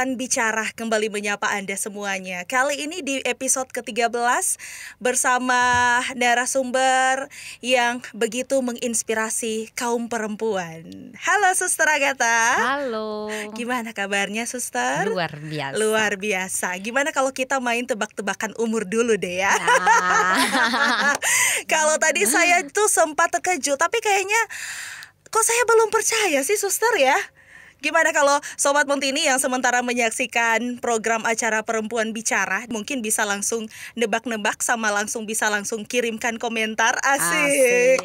Puan Bicara kembali menyapa Anda semuanya. Kali ini di episode ke-13 bersama narasumber yang begitu menginspirasi kaum perempuan. Halo Suster Agatha. Halo. Gimana kabarnya Suster? Luar biasa. Luar biasa. Gimana kalau kita main tebak-tebakan umur dulu deh ya? Nah. kalau tadi saya tuh sempat terkejut tapi kayaknya kok saya belum percaya sih suster ya Gimana kalau Sobat Montini yang sementara menyaksikan program acara Perempuan Bicara mungkin bisa langsung nebak-nebak sama langsung bisa langsung kirimkan komentar asik. asik.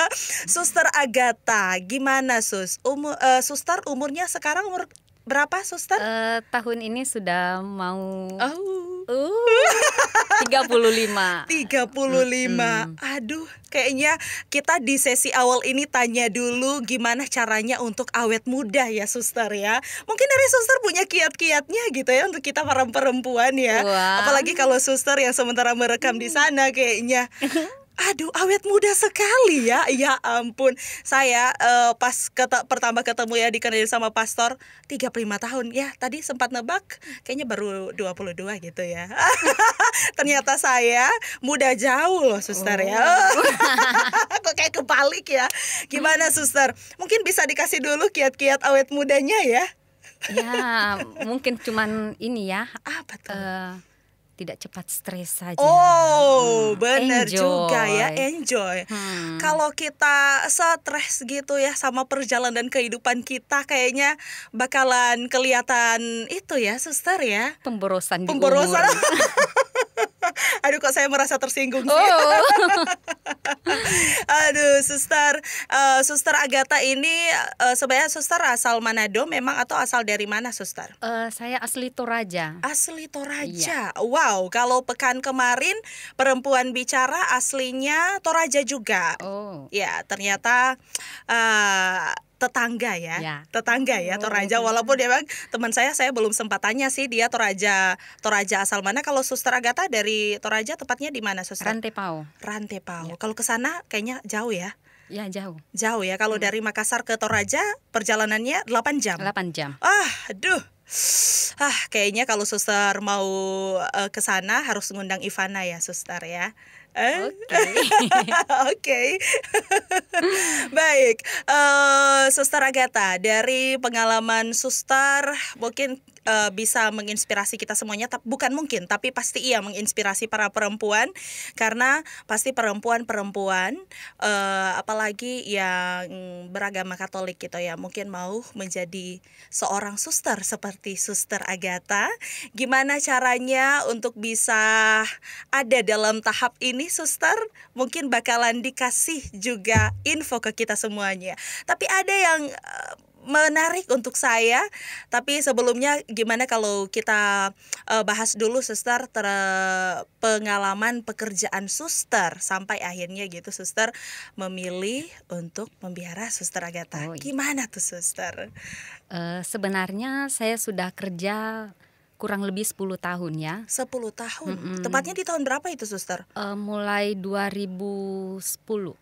Suster Agatha, gimana Sus? Umur uh, eh, Suster umurnya sekarang umur berapa suster? Uh, tahun ini sudah mau oh. uh, 35 35 hmm. Aduh kayaknya kita di sesi awal ini tanya dulu gimana caranya untuk awet muda ya suster ya Mungkin dari suster punya kiat-kiatnya gitu ya untuk kita para perempuan ya Wah. Apalagi kalau suster yang sementara merekam di mm. sana kayaknya Aduh, awet muda sekali ya. Ya ampun. Saya uh, pas keta pertama ketemu ya dikenal sama pastor 35 tahun. Ya, tadi sempat nebak kayaknya baru 22 gitu ya. Ternyata saya muda jauh loh, Suster ya. oh. ya. Kok kayak kebalik ya. Gimana Suster? Mungkin bisa dikasih dulu kiat-kiat awet mudanya ya. ya, mungkin cuman ini ya. Apa tuh? Uh, tidak cepat stres saja. Oh, hmm. benar juga ya, enjoy. Hmm. Kalau kita stres gitu ya sama perjalanan kehidupan kita kayaknya bakalan kelihatan itu ya, suster ya. Pemborosan di Pemborosan. Umur. Aduh kok saya merasa tersinggung sih. Oh. Aduh, suster uh, suster Agatha ini uh, sebenarnya suster asal Manado memang atau asal dari mana suster? Uh, saya asli Toraja. Asli Toraja. yeah. Wow, kalau pekan kemarin perempuan bicara aslinya Toraja juga. Oh. Ya, ternyata uh, tetangga ya, ya. tetangga ya oh, Toraja. Gitu. Walaupun dia bang teman saya saya belum sempat tanya sih dia Toraja Toraja asal mana. Kalau Suster Agatha dari Toraja tepatnya di mana Suster? Rantepao. Rantepao. Ya. Kalau ke sana kayaknya jauh ya. Ya jauh. Jauh ya. Kalau hmm. dari Makassar ke Toraja perjalanannya 8 jam. 8 jam. Ah, aduh ah kayaknya kalau suster mau uh, ke sana harus mengundang Ivana ya suster ya Eh? Oke. Okay. okay. Baik, uh, Suster Agatha, dari pengalaman Suster mungkin uh, bisa menginspirasi kita semuanya tapi bukan mungkin tapi pasti iya menginspirasi para perempuan karena pasti perempuan-perempuan uh, apalagi yang beragama Katolik gitu ya mungkin mau menjadi seorang suster seperti suster Agatha gimana caranya untuk bisa ada dalam tahap ini suster mungkin bakalan dikasih juga info ke kita semuanya tapi ada yang uh, menarik untuk saya. Tapi sebelumnya gimana kalau kita uh, bahas dulu suster ter pengalaman pekerjaan suster sampai akhirnya gitu suster memilih untuk membiara suster Agatha. Oh, iya. Gimana tuh suster? Uh, sebenarnya saya sudah kerja kurang lebih 10 tahun ya. 10 tahun. Mm -hmm. Tepatnya di tahun berapa itu, Suster? Uh, mulai 2010. 2010.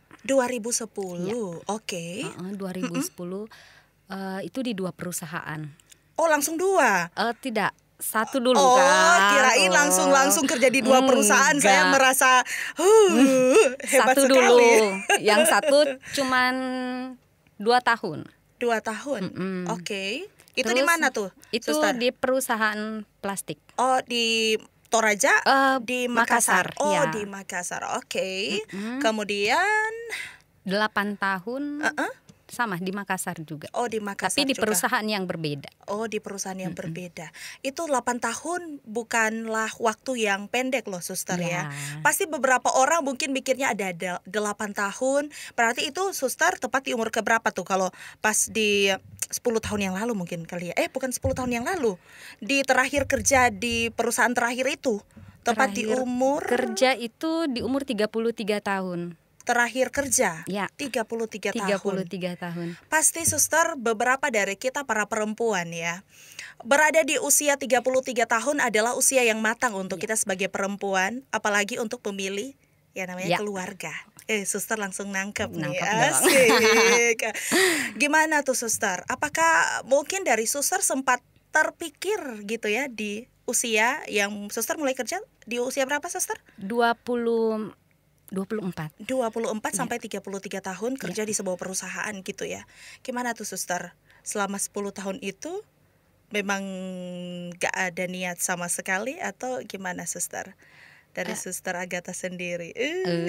Ya. Oke. Okay. Uh -uh, 2010. Mm -hmm Uh, itu di dua perusahaan. Oh langsung dua? Uh, tidak satu dulu oh, kan. Kirain langsung oh. langsung kerja di dua hmm, perusahaan. Saya merasa huh, hebat satu sekali. dulu. Yang satu cuman dua tahun. Dua tahun. Mm -mm. Oke. Okay. Itu di mana tuh? Itu Suster? di perusahaan plastik. Oh, di Toraja uh, di Makassar. Makassar. Oh, ya. di Makassar. Oke. Okay. Mm -hmm. Kemudian delapan tahun. Uh -uh sama di Makassar juga. Oh, di Makassar. Tapi di perusahaan yang berbeda. Oh, di perusahaan yang mm -hmm. berbeda. Itu 8 tahun bukanlah waktu yang pendek loh, Suster ya. ya. Pasti beberapa orang mungkin mikirnya ada 8 tahun. Berarti itu Suster tepat di umur keberapa tuh kalau pas di 10 tahun yang lalu mungkin kali ya. Eh, bukan 10 tahun yang lalu. Di terakhir kerja di perusahaan terakhir itu tepat terakhir di umur kerja itu di umur 33 tahun terakhir kerja ya. 33, 33 tahun. tahun. Pasti suster beberapa dari kita para perempuan ya. Berada di usia 33 tahun adalah usia yang matang untuk ya. kita sebagai perempuan, apalagi untuk pemilih ya namanya ya. keluarga. Eh suster langsung nangkep, nangkep nih. Asik. Gimana tuh suster? Apakah mungkin dari suster sempat terpikir gitu ya di usia yang suster mulai kerja di usia berapa suster? 20 24. 24 ya. sampai 33 tahun iya. kerja ya. di sebuah perusahaan gitu ya. Gimana tuh suster? Selama 10 tahun itu memang gak ada niat sama sekali atau gimana suster? Dari uh, suster Agatha sendiri. Uh.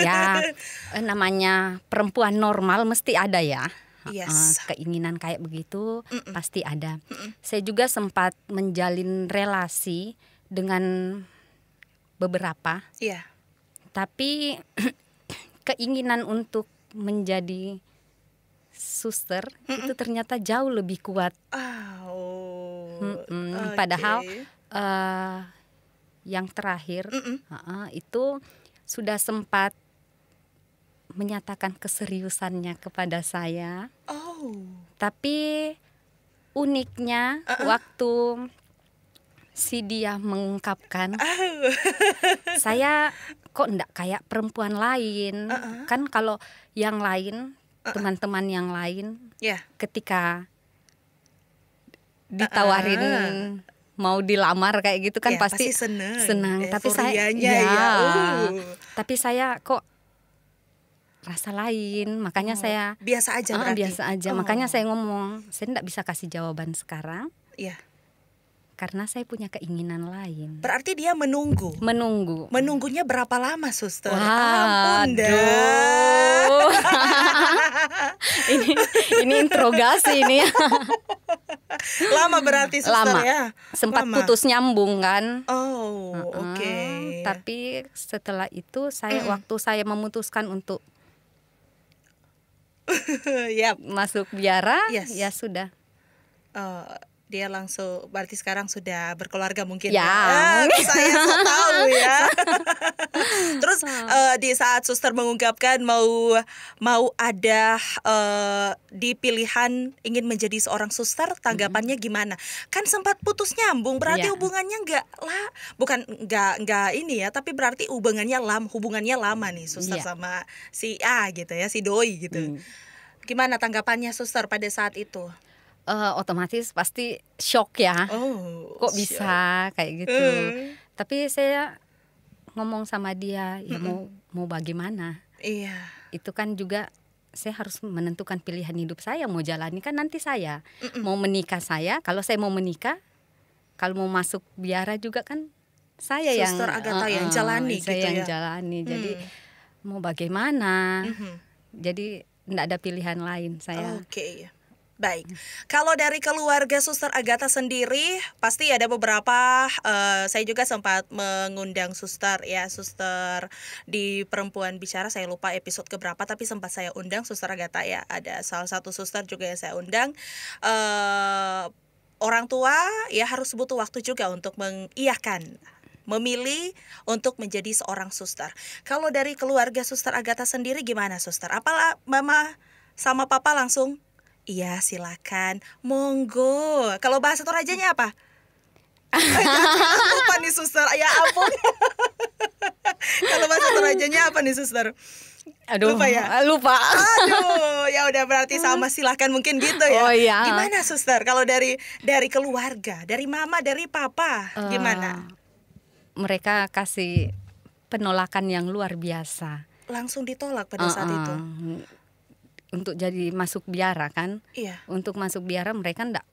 ya eh, namanya perempuan normal mesti ada ya. Yes. keinginan kayak begitu mm -mm. pasti ada. Mm -mm. Saya juga sempat menjalin relasi dengan beberapa. Yeah tapi keinginan untuk menjadi suster mm -mm. itu ternyata jauh lebih kuat. Oh. Mm -mm. Okay. Padahal uh, yang terakhir mm -mm. Uh itu sudah sempat menyatakan keseriusannya kepada saya. Oh. Tapi uniknya uh -uh. waktu si dia mengungkapkan, -uh. saya kok enggak kayak perempuan lain uh -uh. kan kalau yang lain uh-uh. teman-teman uh -uh. yang lain yeah. ketika uh-uh. ditawarin uh -uh. mau dilamar kayak gitu kan yeah, pasti, pasti seneng, senang tapi saya ya, ya. Uh. tapi saya kok rasa lain makanya oh, saya biasa aja uh, biasa aja oh. makanya saya ngomong saya enggak bisa kasih jawaban sekarang yeah karena saya punya keinginan lain. Berarti dia menunggu. Menunggu. Menunggunya berapa lama, Suster? Wah, Ampun ini ini interogasi ini Lama berarti Suster Lama. ya. Sempat Lama. putus nyambung kan? Oh, uh -uh. oke. Okay. Tapi setelah itu saya mm. waktu saya memutuskan untuk yep. masuk biara, yes. ya sudah. Uh, dia langsung berarti sekarang sudah berkeluarga mungkin ya, ya. saya so tahu ya terus uh, di saat suster mengungkapkan mau mau ada uh, di pilihan ingin menjadi seorang suster tanggapannya hmm. gimana kan sempat putus nyambung berarti ya. hubungannya enggak lah bukan enggak enggak ini ya tapi berarti hubungannya lama hubungannya lama nih suster ya. sama si A gitu ya si doi gitu mm. gimana tanggapannya suster pada saat itu uh, otomatis pasti shock ya. Oh, Kok shock. bisa kayak gitu. Mm. Tapi saya ngomong sama dia, ya mm -mm. mau mau bagaimana? Iya. Itu kan juga saya harus menentukan pilihan hidup saya mau jalani kan nanti saya mm -mm. mau menikah saya kalau saya mau menikah kalau mau masuk biara juga kan saya Suster yang Agatha uh, yang jalani saya gitu yang ya. jalani jadi mm. mau bagaimana mm -hmm. jadi tidak ada pilihan lain saya okay. Iya. Baik, hmm. kalau dari keluarga Suster Agatha sendiri pasti ada beberapa. Uh, saya juga sempat mengundang Suster ya, Suster di Perempuan Bicara. Saya lupa episode keberapa, tapi sempat saya undang Suster Agatha ya. Ada salah satu Suster juga yang saya undang. Uh, orang tua ya harus butuh waktu juga untuk mengiyakan memilih untuk menjadi seorang suster. Kalau dari keluarga suster Agatha sendiri gimana suster? Apalah mama sama papa langsung Iya, silakan. Monggo. Kalau bahasa Torajanya apa? apa nih suster ya ampun kalau bahasa Torajanya apa nih suster Aduh, lupa ya? Lupa. Aduh, ya udah berarti sama silakan mungkin gitu ya. Oh iya. Gimana suster kalau dari dari keluarga, dari mama, dari papa, uh, gimana? Eh, mereka kasih penolakan yang luar biasa. Langsung ditolak pada uh -uh. saat itu untuk jadi masuk biara kan iya. untuk masuk biara mereka ndak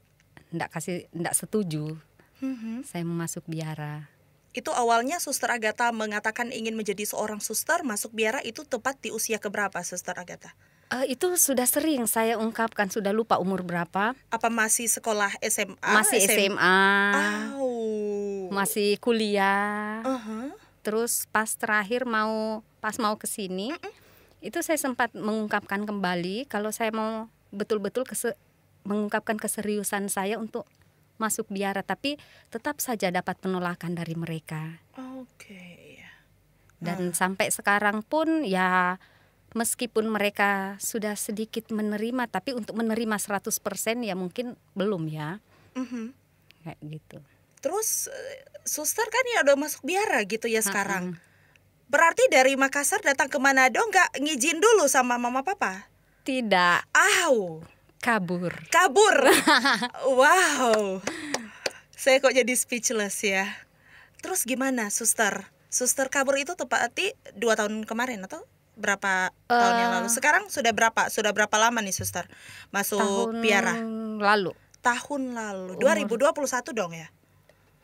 ndak kasih ndak setuju mm-hmm. saya mau masuk biara itu awalnya suster Agatha mengatakan ingin menjadi seorang suster masuk biara itu tepat di usia keberapa suster Agatha Uh, itu sudah sering saya ungkapkan sudah lupa umur berapa apa masih sekolah SMA masih SMA, SMA. Oh. masih kuliah uh-huh. terus pas terakhir mau pas mau kesini. uh-uh itu saya sempat mengungkapkan kembali kalau saya mau betul-betul kese mengungkapkan keseriusan saya untuk masuk biara tapi tetap saja dapat penolakan dari mereka. Oke, okay. Iya. Dan ah. sampai sekarang pun ya meskipun mereka sudah sedikit menerima tapi untuk menerima 100% ya mungkin belum ya. Mm -hmm. Kayak gitu. Terus eh, suster kan ya udah masuk biara gitu ya sekarang. -hmm Berarti dari Makassar datang ke Manado nggak ngijin dulu sama mama papa? Tidak. Au. Kabur. Kabur. wow. Saya kok jadi speechless ya. Terus gimana, suster? Suster kabur itu tepati dua tahun kemarin atau berapa uh, tahun yang lalu? Eh. Sekarang sudah berapa? Sudah berapa lama nih, suster? Masuk tahun piara? Lalu. Tahun lalu. Umur. 2021 dong ya?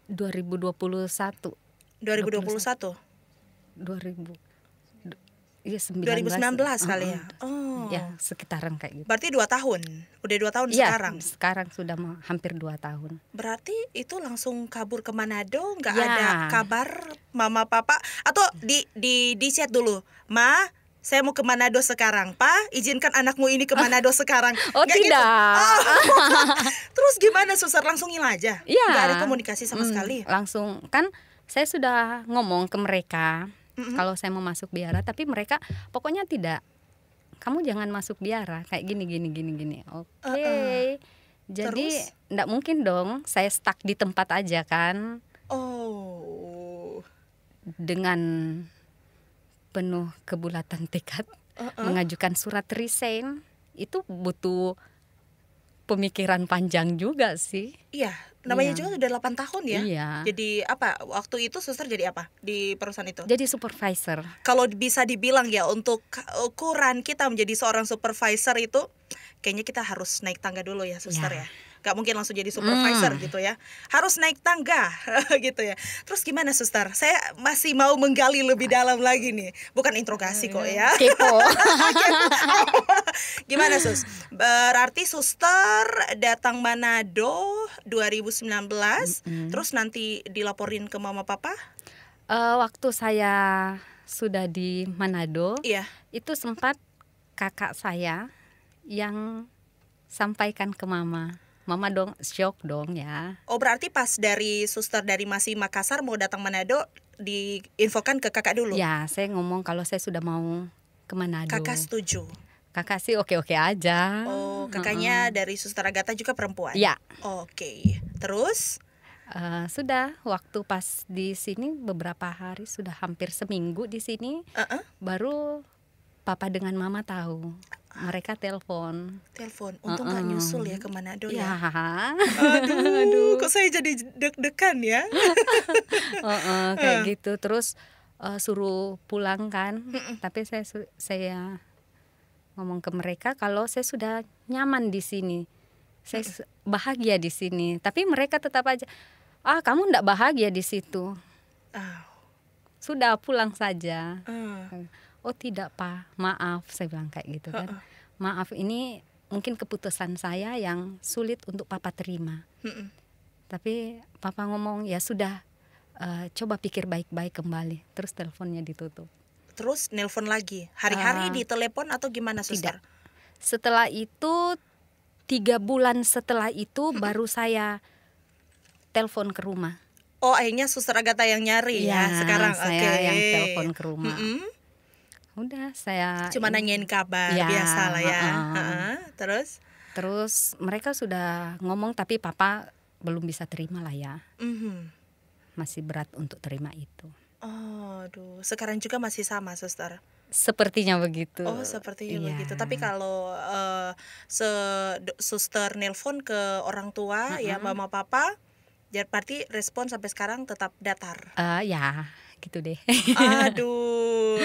2021. 2021. 2021. 2000 Iya 2019 iya, kali ya. Oh. Ya, sekitaran kayak gitu. Berarti dua tahun. Udah dua tahun ya, sekarang. sekarang sudah mau hampir dua tahun. Berarti itu langsung kabur ke Manado, nggak ya. ada kabar mama papa atau di di di chat dulu. Ma, saya mau ke Manado sekarang, Pak. Izinkan anakmu ini ke oh. Manado sekarang. Oh, Gak gitu. tidak. Gitu. Oh. Terus gimana, Suster? Langsung ngilang aja? Iya. Gak ada komunikasi sama hmm, sekali? Langsung. Kan saya sudah ngomong ke mereka hmm kalau saya mau masuk biara tapi mereka pokoknya tidak kamu jangan masuk biara kayak gini gini gini gini oke okay. uh, uh. jadi tidak mungkin dong saya stuck di tempat aja kan oh dengan penuh kebulatan tekad uh, uh. mengajukan surat resign itu butuh pemikiran panjang juga sih iya namanya iya. juga sudah 8 tahun ya. Iya. Jadi apa? Waktu itu suster jadi apa di perusahaan itu? Jadi supervisor. Kalau bisa dibilang ya untuk ukuran kita menjadi seorang supervisor itu kayaknya kita harus naik tangga dulu ya suster iya. ya. ya gak mungkin langsung jadi hmm. supervisor hmm. gitu ya harus naik tangga gitu ya terus gimana suster saya masih mau menggali lebih dalam lagi nih bukan interogasi hmm, kok iya. ya gimana sus berarti suster datang Manado 2019 mm -hmm. terus nanti dilaporin ke mama papa uh, waktu saya sudah di Manado, iya. itu sempat kakak saya yang sampaikan ke mama. Mama dong shock dong ya. Oh berarti pas dari suster dari masih Makassar mau datang Manado diinfokan ke kakak dulu. Ya saya ngomong kalau saya sudah mau ke Manado. Kakak setuju. Kakak sih oke-oke aja. Oh kakaknya uh -uh. dari suster Agatha juga perempuan. Ya. Oke okay. terus. Uh, sudah waktu pas di sini beberapa hari sudah hampir seminggu di sini uh -uh. baru papa dengan mama tahu mereka telepon. Telepon. untuk nggak uh -uh. nyusul ya ke Manado ya. ya. Aduh, Aduh, kok saya jadi deg-degan ya. uh -uh, kayak uh. gitu. Terus uh, suruh pulang kan. Uh -uh. Tapi saya saya ngomong ke mereka kalau saya sudah nyaman di sini. Saya uh -uh. bahagia di sini. Tapi mereka tetap aja, "Ah, kamu ndak bahagia di situ." Uh. Sudah pulang saja. Uh oh tidak pak maaf saya bilang kayak gitu kan uh -uh. maaf ini mungkin keputusan saya yang sulit untuk papa terima uh -uh. tapi papa ngomong ya sudah uh, coba pikir baik-baik kembali terus teleponnya ditutup terus nelpon lagi hari-hari uh, ah. di atau gimana suster tidak setelah itu tiga bulan setelah itu uh-uh. baru saya telepon ke rumah. Oh, akhirnya Suster Agatha yang nyari ya, ya sekarang. Saya okay. yang telepon ke rumah. Mm -hmm udah saya cuma nanyain kabar ya, biasa lah ya uh, uh, uh, terus terus mereka sudah ngomong tapi papa belum bisa terima lah ya uh mhm. -huh. masih berat untuk terima itu oh aduh sekarang juga masih sama suster sepertinya begitu oh sepertinya yeah. begitu tapi kalau uh, se suster nelpon ke orang tua uh-huh. ya mama papa jadi ya, berarti respon sampai sekarang tetap datar uh, ya gitu deh. Aduh,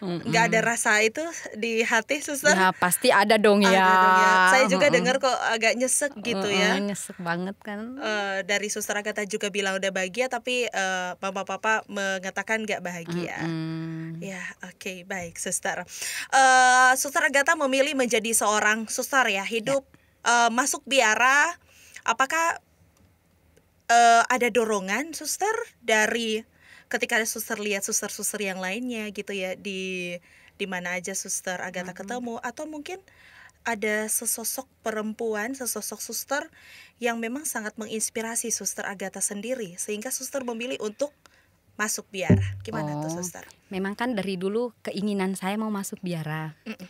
nggak ada rasa itu di hati suster? Nah pasti ada dong ya. Ada dong ya. Saya juga dengar kok agak nyesek gitu ya. Nyesek banget kan. Uh, dari suster Agatha juga bilang udah bahagia tapi uh, eh, papa papa mengatakan nggak bahagia. Mm mm Ya oke okay, baik suster. Uh, eh, suster Agatha memilih menjadi seorang suster ya hidup ya. Uh, masuk biara. Apakah uh, ada dorongan suster dari ketika ada suster lihat suster-suster yang lainnya gitu ya di di mana aja suster Agatha hmm. ketemu atau mungkin ada sesosok perempuan, sesosok suster yang memang sangat menginspirasi suster Agatha sendiri sehingga suster memilih untuk masuk biara. Gimana oh, tuh suster? Memang kan dari dulu keinginan saya mau masuk biara. Mm -mm.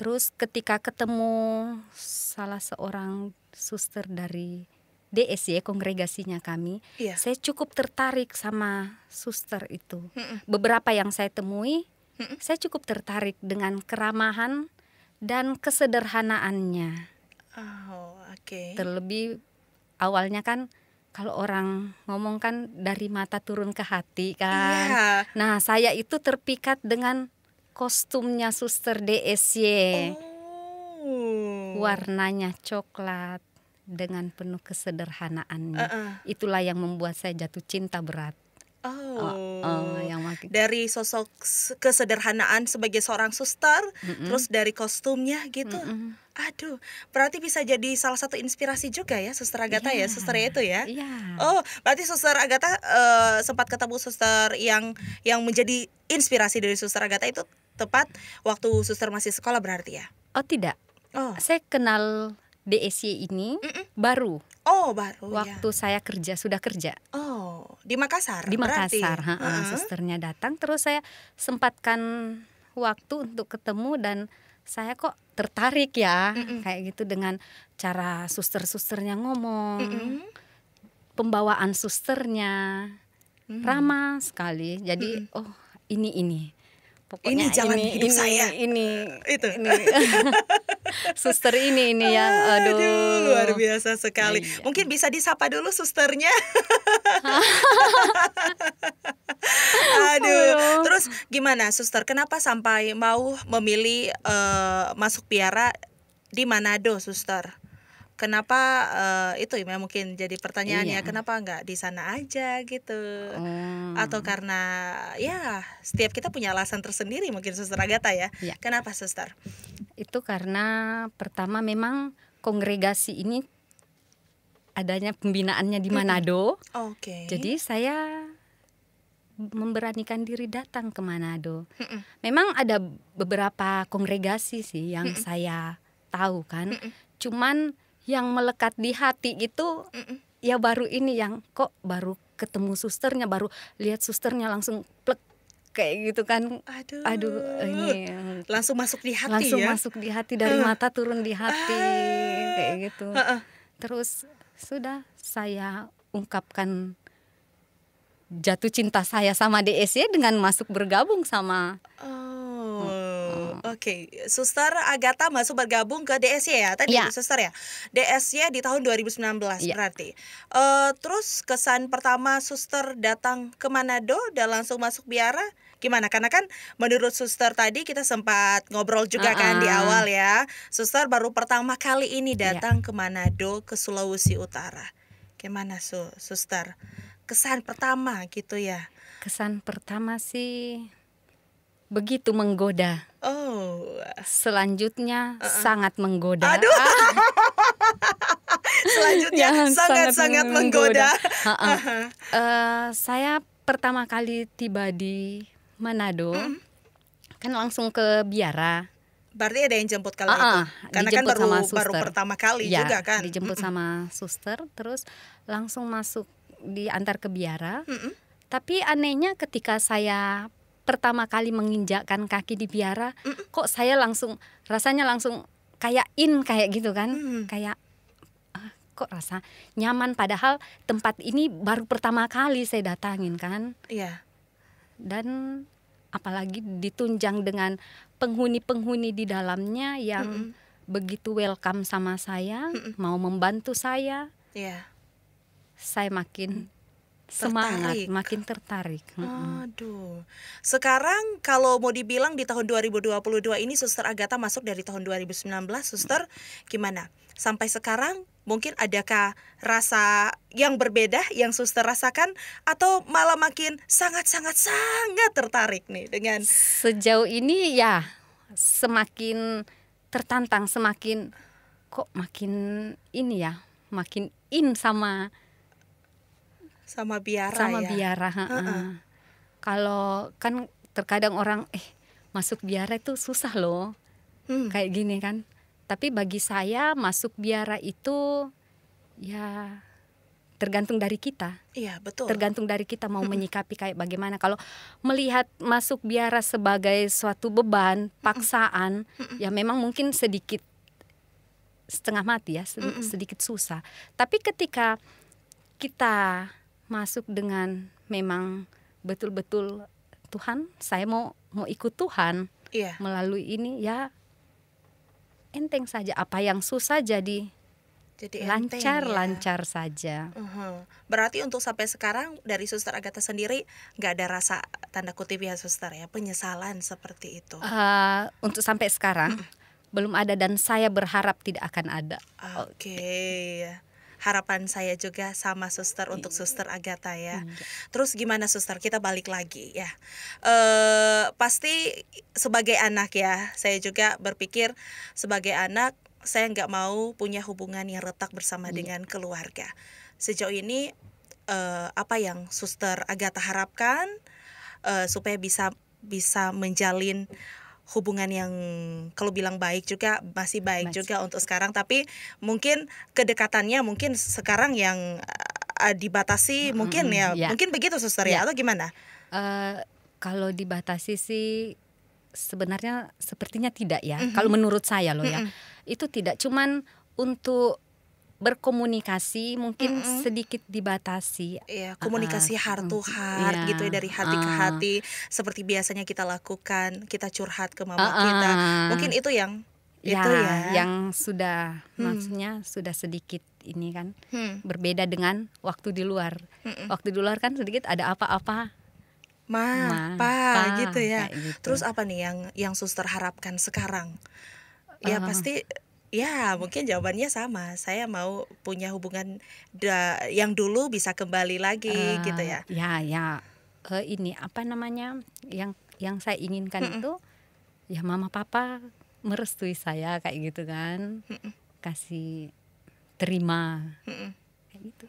Terus ketika ketemu salah seorang suster dari DSY ya, kongregasinya kami, yeah. saya cukup tertarik sama suster itu. Mm -mm. Beberapa yang saya temui, mm -mm. saya cukup tertarik dengan keramahan dan kesederhanaannya. Oh, oke. Okay. Terlebih awalnya kan kalau orang ngomong kan dari mata turun ke hati kan. Yeah. Nah, saya itu terpikat dengan kostumnya suster DSY. Oh. Warnanya coklat, dengan penuh kesederhanaannya. Uh -uh. Itulah yang membuat saya jatuh cinta berat. Oh, oh, oh yang makin. dari sosok kesederhanaan sebagai seorang suster, mm -mm. terus dari kostumnya gitu. Mm -mm. Aduh, berarti bisa jadi salah satu inspirasi juga ya, Suster Agatha yeah. ya, iya. Suster itu ya. Yeah. Oh, berarti Suster Agatha uh, sempat ketemu Suster yang yang menjadi inspirasi dari Suster Agatha itu tepat waktu Suster masih sekolah berarti ya? Oh tidak. Oh. Saya kenal DSY e ini mm -mm. baru. Oh, baru. Ya. Waktu ya. saya kerja sudah kerja. Oh, di Makassar. Di Makassar, ha -ha, huh susternya datang terus saya sempatkan waktu untuk ketemu dan saya kok tertarik ya mm -mm. kayak gitu dengan cara suster-susternya ngomong. Mm -mm. Pembawaan susternya mm. ramah sekali. Jadi mm -mm. oh, ini ini pokoknya ini jalan ini, hidup ini, saya ini itu ini. suster ini ini yang aduh. aduh luar biasa sekali iya. mungkin bisa disapa dulu susternya aduh oh, ya. terus gimana suster kenapa sampai mau memilih uh, masuk piara di Manado suster kenapa uh, itu ya mungkin jadi pertanyaannya iya. kenapa nggak di sana aja gitu hmm. atau oh. karena ya setiap kita punya alasan tersendiri mungkin suster Agatha ya iya. kenapa suster itu karena pertama memang kongregasi ini adanya pembinaannya di Manado hmm. okay. jadi saya memberanikan diri datang ke Manado. Mm -mm. Memang ada beberapa kongregasi sih yang mm -mm. saya tahu kan. Mm -mm. Cuman yang melekat di hati itu Mm-mm. ya baru ini yang kok baru ketemu susternya baru lihat susternya langsung plek kayak gitu kan aduh, aduh ini langsung masuk di hati langsung ya? masuk di hati dari uh. mata turun di hati uh. kayak gitu uh -uh. terus sudah saya ungkapkan jatuh cinta saya sama DSC dengan masuk bergabung sama uh Oke, okay. Suster Agatha masuk bergabung ke DSY ya, ya tadi, ya. Suster ya. DSY di tahun 2019 yeah. berarti. Uh, terus kesan pertama Suster datang ke Manado dan langsung masuk biara gimana? Karena kan menurut Suster tadi kita sempat ngobrol juga uh -uh. kan di awal ya. Suster baru pertama kali ini ya. datang yeah. ke Manado ke Sulawesi Utara. Gimana su Suster? Kesan pertama gitu ya. Kesan pertama sih begitu menggoda. Oh. Selanjutnya uh -uh. sangat menggoda. Aduh. Ah. Selanjutnya sangat-sangat menggoda. menggoda. Uh -uh. Uh -huh. uh, eh, saya pertama kali tiba di Manado, uh-huh. kan langsung ke Biara. Berarti ada yang jemput kali uh -uh. itu, karena kan dijemput kan baru sama suster. baru pertama kali ya, juga kan. Dijemput uh sama suster, terus langsung masuk diantar ke Biara. uh Tapi anehnya ketika saya pertama kali menginjakkan kaki di biara mm. kok saya langsung rasanya langsung kayak in kayak gitu kan mm. kayak ah, kok rasa nyaman padahal tempat ini baru pertama kali saya datangin kan iya yeah. dan apalagi ditunjang dengan penghuni-penghuni di dalamnya yang mm -mm. begitu welcome sama saya mm -mm. mau membantu saya yeah. saya makin semangat, tertarik. makin tertarik. Aduh. Sekarang kalau mau dibilang di tahun 2022 ini Suster Agatha masuk dari tahun 2019, Suster gimana? Sampai sekarang mungkin adakah rasa yang berbeda yang Suster rasakan atau malah makin sangat-sangat sangat tertarik nih dengan Sejauh ini ya semakin tertantang, semakin kok makin ini ya, makin in sama sama biara sama ya? biara uh -uh. kalau kan terkadang orang eh masuk biara itu susah loh hmm. kayak gini kan tapi bagi saya masuk biara itu ya tergantung dari kita iya betul tergantung dari kita mau hmm. menyikapi kayak bagaimana kalau melihat masuk biara sebagai suatu beban hmm. paksaan hmm. ya memang mungkin sedikit setengah mati ya sedikit susah tapi ketika kita masuk dengan memang betul-betul Tuhan saya mau mau ikut Tuhan iya. melalui ini ya enteng saja apa yang susah jadi jadi enteng, lancar ya. lancar saja. Uhum. Berarti untuk sampai sekarang dari suster Agatha sendiri nggak ada rasa tanda kutip ya suster ya penyesalan seperti itu. Uh, untuk sampai sekarang mhm. belum ada dan saya berharap tidak akan ada. Oke. Okay. Okay harapan saya juga sama suster iya. untuk suster Agatha ya. Terus gimana suster kita balik lagi ya. E, pasti sebagai anak ya saya juga berpikir sebagai anak saya nggak mau punya hubungan yang retak bersama iya. dengan keluarga. Sejauh ini uh, apa yang Suster Agatha harapkan uh, supaya bisa bisa menjalin hubungan yang kalau bilang baik juga masih baik Mas. juga untuk sekarang tapi mungkin kedekatannya mungkin sekarang yang uh, dibatasi -hmm. mungkin ya yeah. mungkin begitu suster yeah. ya atau gimana? Uh, kalau dibatasi sih sebenarnya sepertinya tidak ya. Mm -hmm. Kalau menurut saya loh mm -hmm. ya. Itu tidak cuman untuk berkomunikasi mungkin mm -hmm. sedikit dibatasi. ya komunikasi uh, heart to heart yeah. gitu ya dari hati uh. ke ah. hati seperti biasanya kita lakukan, kita curhat ke mama uh, uh. kita. Mungkin itu yang ya, itu ya yang sudah hmm. maksudnya sudah sedikit ini kan hmm. berbeda dengan waktu di luar. mm -mm. Waktu di luar kan sedikit ada apa-apa Ma, Ma, pa, pa gitu ya. Gitu. Terus apa nih yang yang suster harapkan sekarang? Ya uh. pasti Ya, mungkin jawabannya sama. Saya mau punya hubungan yang dulu bisa kembali lagi uh, gitu ya. Eh, ya, ya. Uh, ini apa namanya? Yang yang saya inginkan mm -mm. itu ya mama papa merestui saya kayak gitu kan. Mm -mm. Kasih terima. Mm -mm. Kayak gitu.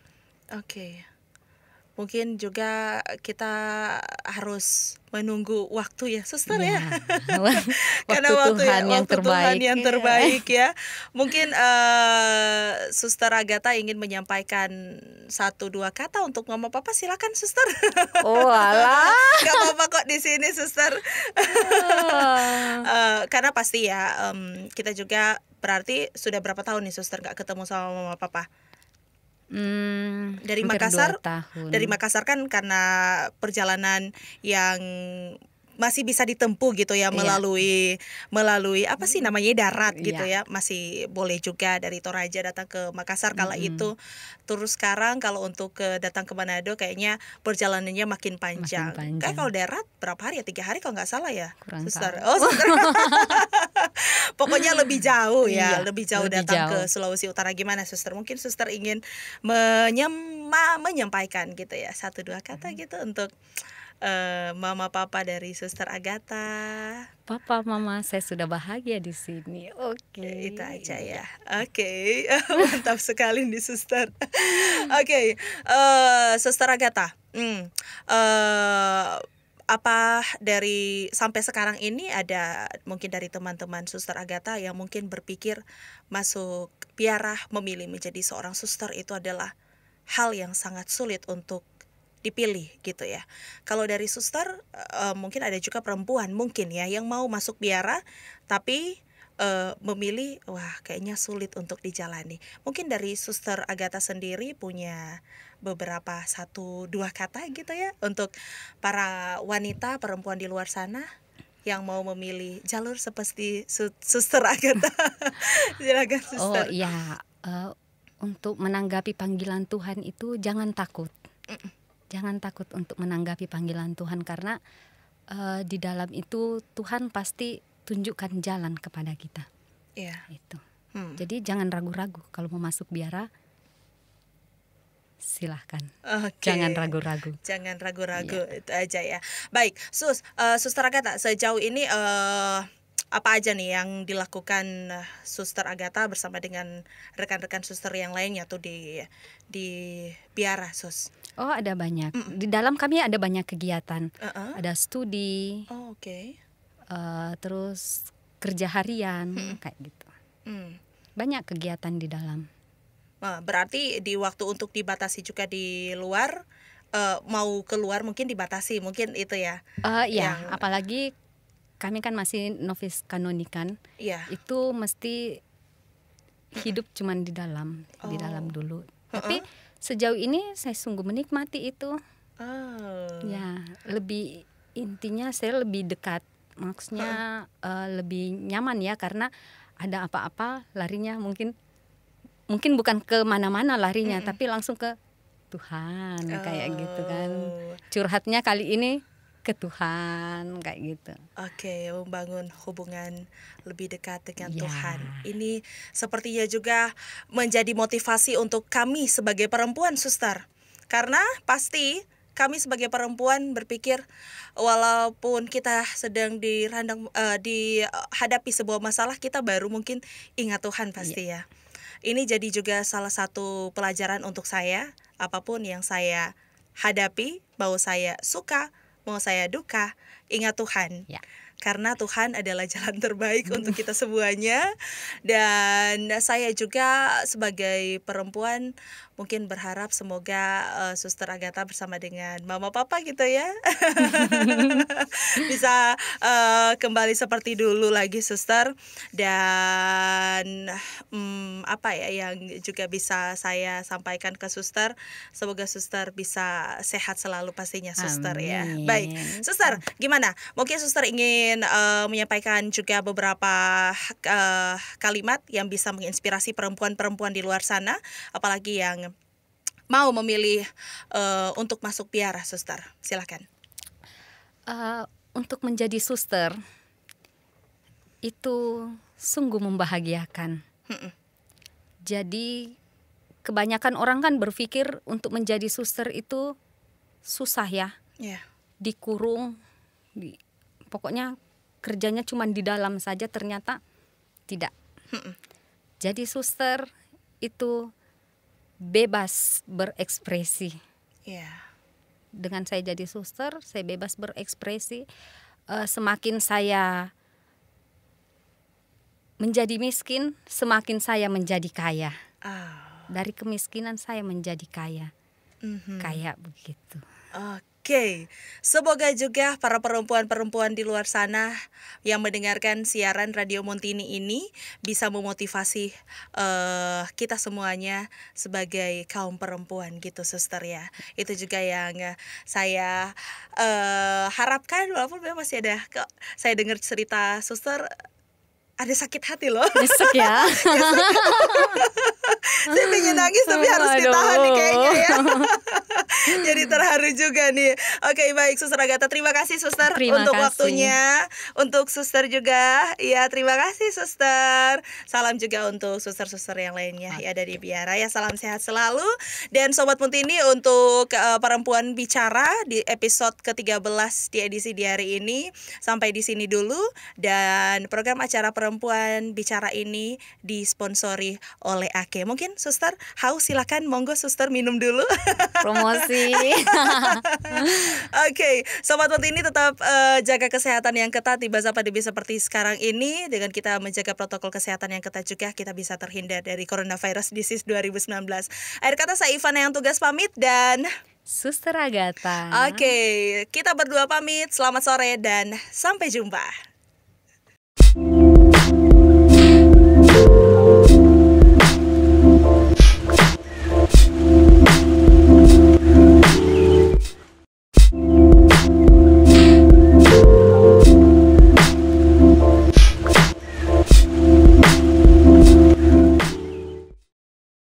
Oke. Okay mungkin juga kita harus menunggu waktu ya suster ya, ya. waktu karena waktu ya, Tuhan ya, yang waktu terbaik Tuhan yang iya. terbaik ya mungkin uh, suster Agatha ingin menyampaikan satu dua kata untuk mama papa silakan suster oh alah nggak apa-apa kok di sini suster uh, karena pasti ya um, kita juga berarti sudah berapa tahun nih suster nggak ketemu sama mama papa Hmm, dari Makassar. Dari Makassar kan karena perjalanan yang masih bisa ditempuh gitu ya iya. melalui iya. melalui apa sih hmm. namanya darat gitu iya. ya masih boleh juga dari Toraja datang ke Makassar kala mm -hmm. itu terus sekarang kalau untuk ke datang ke Manado kayaknya perjalanannya makin panjang, makin panjang. kayak kalau darat berapa hari ya tiga hari kalau nggak salah ya suster oh suster pokoknya lebih jauh ya iya, lebih jauh lebih datang jauh. ke Sulawesi Utara gimana suster mungkin suster ingin menyema menyampaikan gitu ya satu dua kata hmm. gitu untuk uh, mama papa dari Suster Agatha. Papa, mama, saya sudah bahagia di sini. Oke. Okay. Ya, itu aja ya. Oke, okay. mantap sekali nih Suster. Oke, okay. uh, eh, Suster Agatha. Hmm. Uh, apa dari sampai sekarang ini ada mungkin dari teman-teman suster Agatha yang mungkin berpikir masuk biarah memilih menjadi seorang suster itu adalah hal yang sangat sulit untuk dipilih gitu ya. Kalau dari suster uh, mungkin ada juga perempuan mungkin ya yang mau masuk biara tapi uh, memilih wah kayaknya sulit untuk dijalani. Mungkin dari suster Agatha sendiri punya beberapa satu dua kata gitu ya untuk para wanita perempuan di luar sana yang mau memilih jalur seperti suster Agatha. Silakan oh, suster. Oh iya, uh, untuk menanggapi panggilan Tuhan itu jangan takut. Mm -mm jangan takut untuk menanggapi panggilan Tuhan karena uh, di dalam itu Tuhan pasti tunjukkan jalan kepada kita. Iya. Yeah. Itu. Hmm. Jadi jangan ragu-ragu kalau mau masuk biara silahkan okay. jangan ragu-ragu jangan ragu-ragu yeah. itu aja ya baik sus uh, eh, suster Agatha sejauh ini uh, apa aja nih yang dilakukan eh, Suster Agatha bersama dengan rekan-rekan suster yang lainnya tuh di di biara Sus? Oh ada banyak. Mm Di dalam kami ada banyak kegiatan. Uh -uh. Ada studi. Oh, Oke. Okay. Uh, eh, terus kerja harian mm kayak gitu. Mm. Banyak kegiatan di dalam. berarti di waktu untuk dibatasi juga di luar uh, mau keluar mungkin dibatasi mungkin itu ya. Uh, ya Yang... Apalagi kami kan masih novice kanonikan. Yeah. Itu mesti hidup cuman di dalam, oh. di dalam dulu. Tapi uh -uh. sejauh ini saya sungguh menikmati itu. Oh. Ya, lebih intinya saya lebih dekat. Maksudnya uh. Uh, lebih nyaman ya karena ada apa-apa larinya mungkin mungkin bukan ke mana-mana larinya, -mm. tapi langsung ke Tuhan oh. kayak gitu kan. Oh. Curhatnya kali ini ke Tuhan kayak gitu. Oke, okay, membangun hubungan lebih dekat dengan yeah. Tuhan. Ini sepertinya juga menjadi motivasi untuk kami sebagai perempuan, Suster. Karena pasti kami sebagai perempuan berpikir walaupun kita sedang di uh, eh, dihadapi sebuah masalah kita baru mungkin ingat Tuhan iya. pasti yeah. ya. Ini jadi juga salah satu pelajaran untuk saya apapun yang saya hadapi, mau saya suka, mau saya duka, ingat Tuhan. Ya karena Tuhan adalah jalan terbaik hmm. untuk kita semuanya dan saya juga sebagai perempuan mungkin berharap semoga uh, Suster Agatha bersama dengan Mama Papa gitu ya bisa uh, kembali seperti dulu lagi Suster dan um, apa ya yang juga bisa saya sampaikan ke Suster semoga Suster bisa sehat selalu pastinya Suster Amin. ya baik Suster gimana mungkin Suster ingin ingin uh, menyampaikan juga beberapa uh, kalimat yang bisa menginspirasi perempuan-perempuan di luar sana, apalagi yang mau memilih uh, untuk masuk biara, suster? silakan. Uh, untuk menjadi suster itu sungguh membahagiakan. Hmm. Jadi kebanyakan orang kan berpikir untuk menjadi suster itu susah ya, yeah. dikurung, di, pokoknya kerjanya cuma di dalam saja ternyata tidak. Jadi suster itu bebas berekspresi. Yeah. Dengan saya jadi suster, saya bebas berekspresi. Uh, semakin saya menjadi miskin, semakin saya menjadi kaya. Oh. Dari kemiskinan saya menjadi kaya, mm -hmm. kaya begitu. Oke. Oke, semoga juga para perempuan-perempuan di luar sana yang mendengarkan siaran Radio Montini ini bisa memotivasi uh, kita semuanya sebagai kaum perempuan gitu, suster ya. Itu juga yang saya uh, harapkan walaupun memang masih ada kok saya dengar cerita suster ada sakit hati loh. Nyesek ya. Saya pengen nangis tapi harus Aduh. ditahan nih kayaknya ya. Jadi terharu juga nih. Oke baik Suster Agatha terima kasih Suster terima untuk kasih. waktunya. Untuk Suster juga. Iya terima kasih Suster. Salam juga untuk Suster-suster yang lainnya ya dari Biara ya salam sehat selalu dan sobat Muntini untuk uh, perempuan bicara di episode ke-13 di edisi di hari ini sampai di sini dulu dan program acara perempuan bicara ini disponsori oleh Ake. Mungkin suster haus silahkan monggo suster minum dulu. Promosi. Oke, okay. sobat ini tetap uh, jaga kesehatan yang ketat di masa pandemi seperti sekarang ini dengan kita menjaga protokol kesehatan yang ketat juga kita bisa terhindar dari coronavirus disease 2019. Air kata saya Ivana yang tugas pamit dan Suster Agatha. Oke, okay, kita berdua pamit. Selamat sore dan sampai jumpa.